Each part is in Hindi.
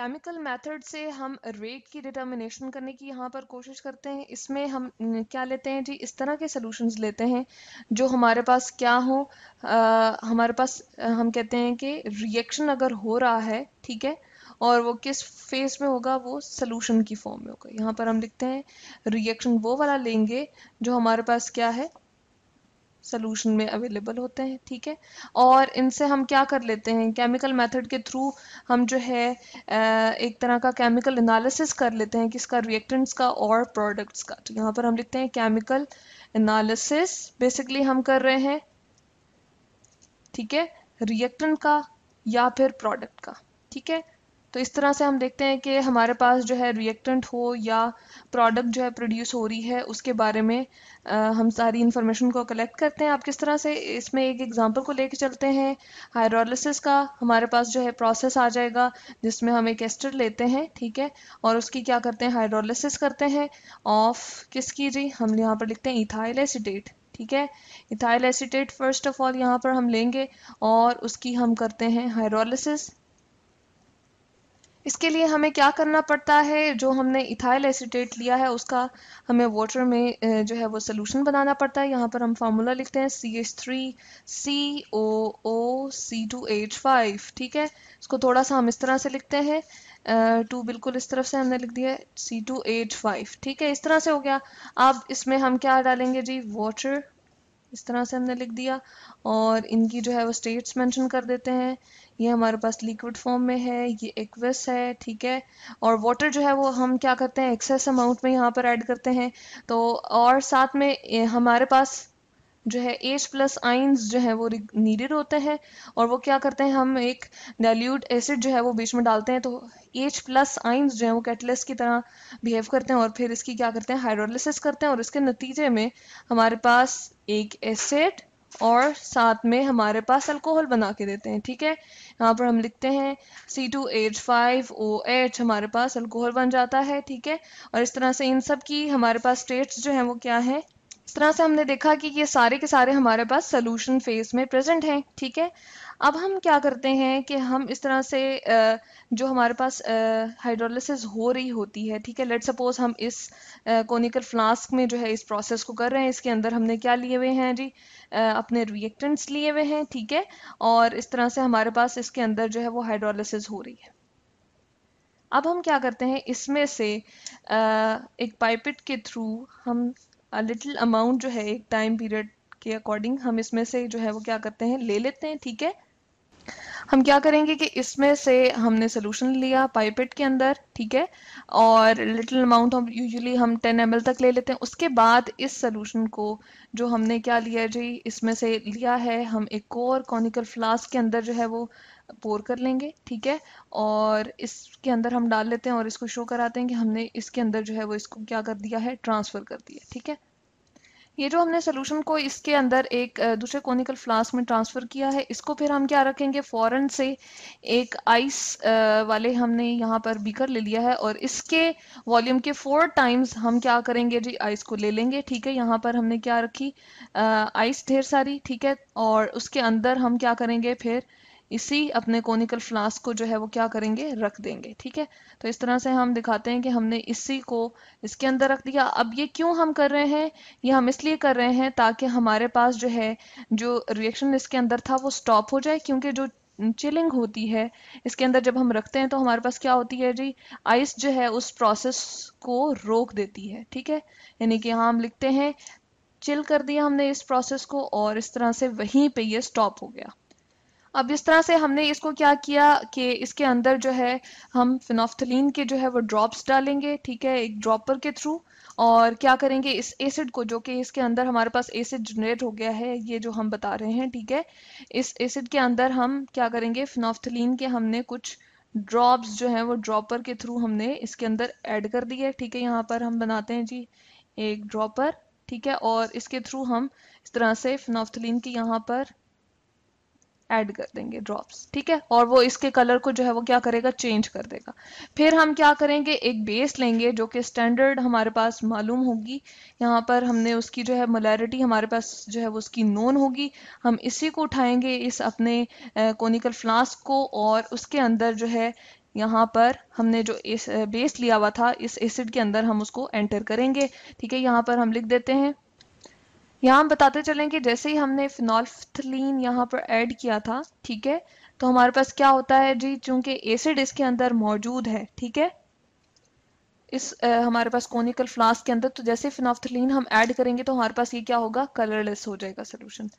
केमिकल मेथड से हम रेट की डिटर्मिनेशन करने की यहाँ पर कोशिश करते हैं इसमें हम क्या लेते हैं जी इस तरह के सॉल्यूशंस लेते हैं जो हमारे पास क्या हो आ, हमारे पास हम कहते हैं कि रिएक्शन अगर हो रहा है ठीक है और वो किस फेज में होगा वो सोल्यूशन की फॉर्म में होगा यहाँ पर हम लिखते हैं रिएक्शन वो वाला लेंगे जो हमारे पास क्या है सोल्यूशन में अवेलेबल होते हैं ठीक है और इनसे हम क्या कर लेते हैं केमिकल मेथड के थ्रू हम जो है एक तरह का केमिकल एनालिसिस कर लेते हैं किसका रिएक्टेंट्स का और प्रोडक्ट्स का तो यहाँ पर हम लिखते हैं केमिकल एनालिसिस बेसिकली हम कर रहे हैं ठीक है रिएक्टेंट का या फिर प्रोडक्ट का ठीक है तो इस तरह से हम देखते हैं कि हमारे पास जो है रिएक्टेंट हो या प्रोडक्ट जो है प्रोड्यूस हो रही है उसके बारे में आ, हम सारी इन्फॉर्मेशन को कलेक्ट करते हैं आप किस तरह से इसमें एक एग्जांपल को लेके चलते हैं हाइड्रोलिसिस का हमारे पास जो है प्रोसेस आ जाएगा जिसमें हम एक एस्टर लेते हैं ठीक है और उसकी क्या करते हैं हाइड्रोलिसिस करते हैं ऑफ किसकी जी हम यहाँ पर लिखते हैं इथाइल एसिडेट ठीक है ethyl acetate first of all यहाँ पर हम लेंगे और उसकी हम करते हैं हाइड्रोलिसिस इसके लिए हमें क्या करना पड़ता है जो हमने इथाइल एसिटेट लिया है उसका हमें वाटर में जो है वो सोल्यूशन बनाना पड़ता है यहाँ पर हम फार्मूला लिखते हैं C H three C O O C two H five ठीक है इसको थोड़ा सा हम इस तरह से लिखते हैं टू बिल्कुल इस तरफ से हमने लिख दिया सी टू एच फाइव ठीक है इस तरह से हो गया अब इसमें हम क्या डालेंगे जी वाटर इस तरह से हमने लिख दिया और इनकी जो है वो स्टेट्स मेंशन कर देते हैं ये हमारे पास लिक्विड फॉर्म में है ये एक्वस है ठीक है और वाटर जो है वो हम क्या करते हैं एक्सेस अमाउंट में यहाँ पर ऐड करते हैं तो और साथ में हमारे पास जो है एच प्लस आइंस जो है वो नीडेड होते हैं और वो क्या करते हैं हम एक डाइल्यूट एसिड जो है वो बीच में डालते हैं तो एच प्लस आइंस जो है वो कैटलिस्ट की तरह बिहेव करते हैं और फिर इसकी क्या करते हैं हाइड्रोलिसिस करते हैं और इसके नतीजे में हमारे पास एक एसिड और साथ में हमारे पास अल्कोहल बना के देते हैं ठीक है यहाँ पर हम लिखते हैं C two H five O H हमारे पास अल्कोहल बन जाता है ठीक है और इस तरह से इन सब की हमारे पास स्टेट्स जो हैं वो क्या है इस तरह से हमने देखा कि ये सारे के सारे हमारे पास सोल्यूशन फेज में प्रेजेंट हैं ठीक है अब हम क्या करते हैं कि हम इस तरह से जो हमारे पास हाइड्रोलिसिस हो रही होती है ठीक है लेट सपोज हम इस कोनिकल फ्लास्क में जो है इस प्रोसेस को कर रहे हैं इसके अंदर हमने क्या लिए हुए हैं जी अपने रिएक्टेंट्स लिए हुए हैं ठीक है और इस तरह से हमारे पास इसके अंदर जो है वो हाइड्रोलिसिस हो रही है अब हम क्या करते हैं इसमें से एक पाइपेट के थ्रू हम लिटिल अमाउंट जो है एक टाइम पीरियड के अकॉर्डिंग हम इसमें से जो है वो क्या करते हैं ले लेते हैं ठीक है हम क्या करेंगे कि इसमें से हमने सोल्यूशन लिया पाइपेट के अंदर ठीक है और लिटिल अमाउंट हम यूजली हम 10 एम तक ले लेते हैं उसके बाद इस सोल्यूशन को जो हमने क्या लिया जी इसमें से लिया है हम एक और कॉनिकल फ्लास्क के अंदर जो है वो पोर कर लेंगे ठीक है और इसके अंदर हम डाल लेते हैं और इसको शो कराते हैं कि हमने इसके अंदर जो है वो इसको क्या कर दिया है ट्रांसफ़र कर दिया ठीक है ये जो हमने सोल्यूशन को इसके अंदर एक दूसरे कोनिकल फ्लास्क में ट्रांसफ़र किया है इसको फिर हम क्या रखेंगे फ़ौरन से एक आइस वाले हमने यहाँ पर बीकर ले लिया है और इसके वॉल्यूम के फोर टाइम्स हम क्या करेंगे जी आइस को ले लेंगे ठीक है यहाँ पर हमने क्या रखी आइस ढेर सारी ठीक है और उसके अंदर हम क्या करेंगे फिर इसी अपने कोनिकल फ्लास्क को जो है वो क्या करेंगे रख देंगे ठीक है तो इस तरह से हम दिखाते हैं कि हमने इसी को इसके अंदर रख दिया अब ये क्यों हम कर रहे हैं ये हम इसलिए कर रहे हैं ताकि हमारे पास जो है जो रिएक्शन इसके अंदर था वो स्टॉप हो जाए क्योंकि जो चिलिंग होती है इसके अंदर जब हम रखते हैं तो हमारे पास क्या होती है जी आइस जो है उस प्रोसेस को रोक देती है ठीक है यानी कि यहाँ हम लिखते हैं चिल कर दिया हमने इस प्रोसेस को और इस तरह से वहीं पे ये स्टॉप हो गया अब इस तरह से हमने इसको क्या किया कि इसके अंदर जो है हम फिनोफ्थलिन के जो है वो ड्रॉप्स डालेंगे ठीक है एक ड्रॉपर के थ्रू और क्या करेंगे इस एसिड को जो कि इसके अंदर हमारे पास एसिड जनरेट हो गया है ये जो हम बता रहे हैं ठीक है इस एसिड के अंदर हम क्या करेंगे फिनोफ्थलीन के हमने कुछ ड्रॉप्स जो है वो ड्रॉपर के थ्रू हमने इसके अंदर ऐड कर है ठीक है यहाँ पर हम बनाते हैं जी एक ड्रॉपर ठीक है और इसके थ्रू हम इस तरह से फिनोफ्थलिन की यहाँ पर ऐड कर देंगे ड्रॉप्स ठीक है और वो इसके कलर को जो है वो क्या करेगा चेंज कर देगा फिर हम क्या करेंगे एक बेस लेंगे जो कि स्टैंडर्ड हमारे पास मालूम होगी यहाँ पर हमने उसकी जो है मोलैरिटी हमारे पास जो है वो उसकी नोन होगी हम इसी को उठाएंगे इस अपने कोनिकल फ्लास्क को और उसके अंदर जो है यहाँ पर हमने जो इस बेस लिया हुआ था इस एसिड के अंदर हम उसको एंटर करेंगे ठीक है यहाँ पर हम लिख देते हैं यहाँ हम बताते चलें कि जैसे ही हमने फिनॉल्फथलीन यहाँ पर ऐड किया था ठीक है तो हमारे पास क्या होता है जी चूंकि एसिड इसके अंदर मौजूद है ठीक है इस आ, हमारे पास कोनिकल फ्लास्क के अंदर तो जैसे फिनॉफ्थलीन हम ऐड करेंगे तो हमारे पास ये क्या होगा कलरलेस हो जाएगा सोल्यूशन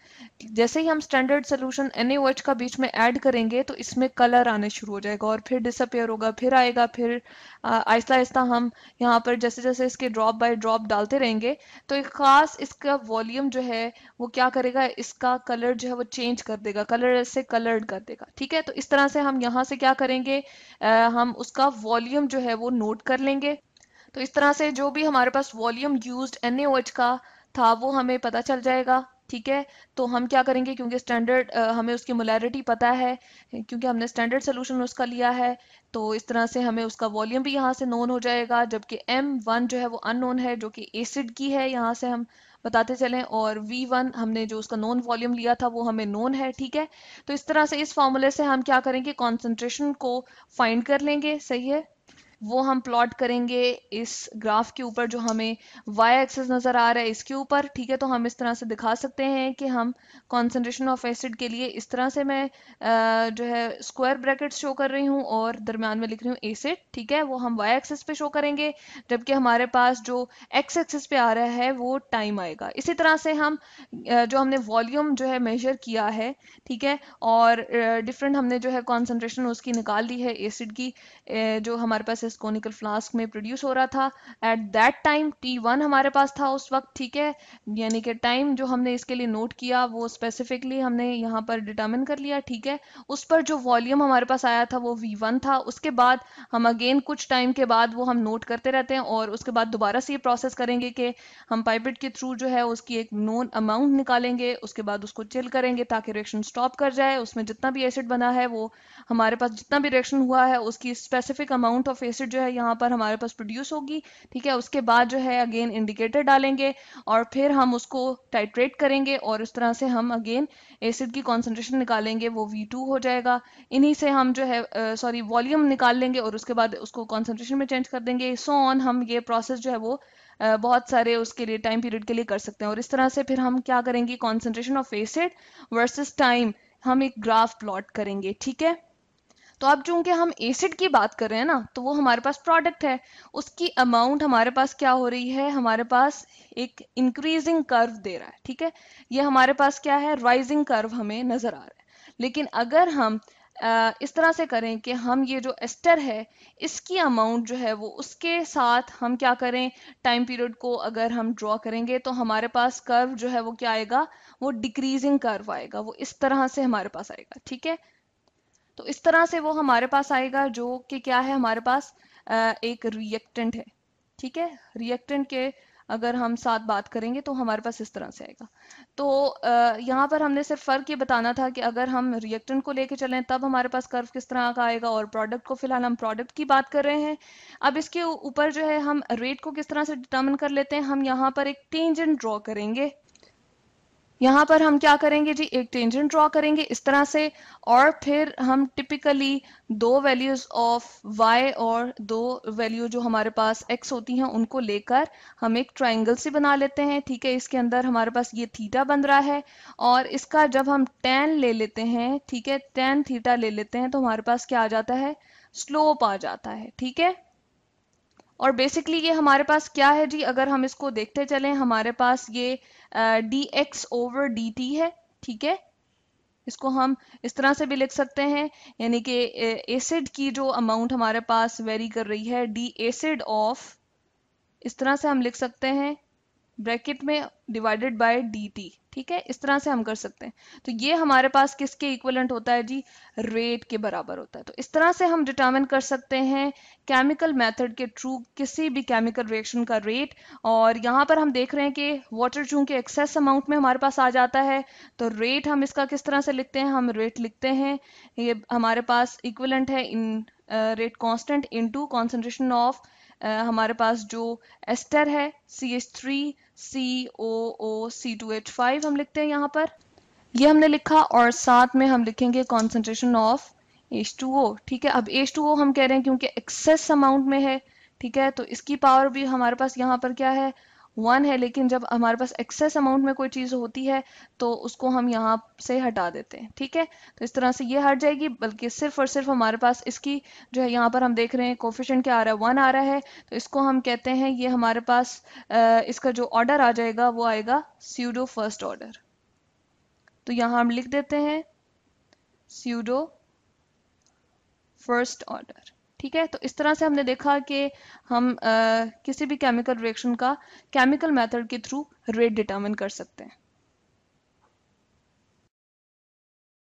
जैसे ही हम स्टैंडर्ड सोल्यूशन एन का बीच में ऐड करेंगे तो इसमें कलर आने शुरू हो जाएगा और फिर डिसअपेयर होगा फिर आएगा फिर आहिस्ता आहिस्ता हम यहाँ पर जैसे जैसे इसके ड्रॉप बाय ड्रॉप डालते रहेंगे तो एक ख़ास इसका वॉल्यूम जो है वो क्या करेगा इसका कलर जो है वो चेंज कर देगा कलर से कलर्ड कर देगा ठीक है तो इस तरह से हम यहाँ से क्या करेंगे आ, हम उसका वॉल्यूम जो है वो नोट कर लेंगे तो इस तरह से जो भी हमारे पास वॉल्यूम यूज एन का था वो हमें पता चल जाएगा ठीक है तो हम क्या करेंगे क्योंकि स्टैंडर्ड हमें उसकी मोलैरिटी पता है क्योंकि हमने स्टैंडर्ड सोल्यूशन उसका लिया है तो इस तरह से हमें उसका वॉल्यूम भी यहाँ से नोन हो जाएगा जबकि एम वन जो है वो नोन है जो कि एसिड की है यहाँ से हम बताते चलें और वी वन हमने जो उसका नॉन वॉल्यूम लिया था वो हमें नोन है ठीक है तो इस तरह से इस फॉर्मूले से हम क्या करेंगे कॉन्सेंट्रेशन को फाइंड कर लेंगे सही है वो हम प्लॉट करेंगे इस ग्राफ के ऊपर जो हमें वाई एक्सेस नज़र आ रहा है इसके ऊपर ठीक है तो हम इस तरह से दिखा सकते हैं कि हम कॉन्सेंट्रेशन ऑफ एसिड के लिए इस तरह से मैं आ, जो है स्क्वायर ब्रैकेट शो कर रही हूँ और दरम्यान में लिख रही हूँ एसिड ठीक है वो हम वाई एक्सेस पे शो करेंगे जबकि हमारे पास जो एक्स एक्सेस पे आ रहा है वो टाइम आएगा इसी तरह से हम जो हमने वॉल्यूम जो है मेजर किया है ठीक है और डिफरेंट हमने जो है कॉन्सेंट्रेशन उसकी निकाल ली है एसिड की जो हमारे पास इस कोनिकल फ्लास्क में प्रोड्यूस हो रहा था at that time T one हमारे पास था उस वक्त ठीक है यानी कि टाइम जो हमने इसके लिए नोट किया वो स्पेसिफिकली हमने यहाँ पर डिटर्मिन कर लिया ठीक है उस पर जो वॉल्यूम हमारे पास आया था वो वी वन था उसके बाद हम अगेन कुछ टाइम के बाद वो हम नोट करते रहते हैं और उसके बाद दोबारा से ये प्रोसेस करेंगे कि हम पाइपेट के थ्रू जो है उसकी एक नोन अमाउंट निकालेंगे उसके बाद उसको चिल करेंगे ताकि रिएक्शन स्टॉप कर जाए उसमें जितना भी एसिड बना है वो हमारे पास जितना भी रिएक्शन हुआ है उसकी specific amount of acid acid जो है यहाँ पर हमारे पास प्रोड्यूस होगी ठीक है उसके बाद जो है अगेन इंडिकेटर डालेंगे और फिर हम उसको टाइट्रेट करेंगे और इस तरह से हम अगेन एसिड की कॉन्सेंट्रेशन निकालेंगे वो वी हो जाएगा इन्हीं से हम जो है सॉरी वॉल्यूम निकाल लेंगे और उसके बाद उसको कॉन्सेंट्रेशन में चेंज कर देंगे सो so ऑन हम ये प्रोसेस जो है वो बहुत सारे उसके लिए टाइम पीरियड के लिए कर सकते हैं और इस तरह से फिर हम क्या करेंगे concentration of acid versus time हम एक ग्राफ प्लॉट करेंगे ठीक है तो अब चूंकि हम एसिड की बात कर रहे हैं ना तो वो हमारे पास प्रोडक्ट है उसकी अमाउंट हमारे पास क्या हो रही है हमारे पास एक इंक्रीजिंग कर्व दे रहा है ठीक है ये हमारे पास क्या है राइजिंग कर्व हमें नजर आ रहा है लेकिन अगर हम इस तरह से करें कि हम ये जो एस्टर है इसकी अमाउंट जो है वो उसके साथ हम क्या करें टाइम पीरियड को अगर हम ड्रॉ करेंगे तो हमारे पास कर्व जो है वो क्या आएगा वो डिक्रीजिंग कर्व आएगा वो इस तरह से हमारे पास आएगा ठीक है तो इस तरह से वो हमारे पास आएगा जो कि क्या है हमारे पास एक रिएक्टेंट है ठीक है रिएक्टेंट के अगर हम साथ बात करेंगे तो हमारे पास इस तरह से आएगा तो यहाँ पर हमने सिर्फ फ़र्क ये बताना था कि अगर हम रिएक्टेंट को लेके चलें तब हमारे पास कर्व किस तरह का आएगा और प्रोडक्ट को फिलहाल हम प्रोडक्ट की बात कर रहे हैं अब इसके ऊपर जो है हम रेट को किस तरह से डिटर्मिन कर लेते हैं हम यहाँ पर एक टेंजेंट ड्रॉ करेंगे यहाँ पर हम क्या करेंगे जी एक टेंजेंट ड्रॉ करेंगे इस तरह से और फिर हम टिपिकली दो वैल्यूज ऑफ वाई और दो वैल्यू जो हमारे पास एक्स होती हैं उनको लेकर हम एक ट्राइंगल से बना लेते हैं ठीक है इसके अंदर हमारे पास ये थीटा बन रहा है और इसका जब हम टेन ले लेते हैं ठीक है टेन थीटा ले लेते हैं तो हमारे पास क्या आ जाता है स्लोप आ जाता है ठीक है और बेसिकली ये हमारे पास क्या है जी अगर हम इसको देखते चलें हमारे पास ये D X over D T है ठीक है इसको हम इस तरह से भी लिख सकते हैं यानी कि एसिड की जो अमाउंट हमारे पास वेरी कर रही है डी एसिड ऑफ इस तरह से हम लिख सकते हैं ब्रैकेट में डिवाइडेड बाय डी टी ठीक है इस तरह से हम कर सकते हैं तो ये हमारे पास किसके इक्वलेंट होता है जी रेट के बराबर होता है तो इस तरह से हम डिटर्मिन कर सकते हैं केमिकल मेथड के थ्रू किसी भी केमिकल रिएक्शन का रेट और यहाँ पर हम देख रहे हैं कि वाटर चूंकि एक्सेस अमाउंट में हमारे पास आ जाता है तो रेट हम इसका किस तरह से लिखते हैं हम रेट लिखते हैं ये हमारे पास इक्वलेंट है इन rate constant into concentration of हमारे पास जो एस्टर है C H three C O O C two H five हम लिखते हैं यहाँ पर ये हमने लिखा और साथ में हम लिखेंगे concentration of H two O ठीक है अब एच टू ओ हम कह रहे हैं क्योंकि एक्सेस अमाउंट में है ठीक है तो इसकी पावर भी हमारे पास यहाँ पर क्या है वन है लेकिन जब हमारे पास एक्सेस अमाउंट में कोई चीज़ होती है तो उसको हम यहाँ से हटा देते हैं ठीक है तो इस तरह से ये हट जाएगी बल्कि सिर्फ और सिर्फ हमारे पास इसकी जो है यहाँ पर हम देख रहे हैं कोफिशेंट क्या आ रहा है वन आ रहा है तो इसको हम कहते हैं ये हमारे पास इसका जो ऑर्डर आ जाएगा वो आएगा स्यूडो फर्स्ट ऑर्डर तो यहाँ हम लिख देते हैं स्यूडो फर्स्ट ऑर्डर ठीक है तो इस तरह से हमने देखा कि हम आ, किसी भी केमिकल रिएक्शन का केमिकल मेथड के थ्रू रेट डिटरमिन कर सकते हैं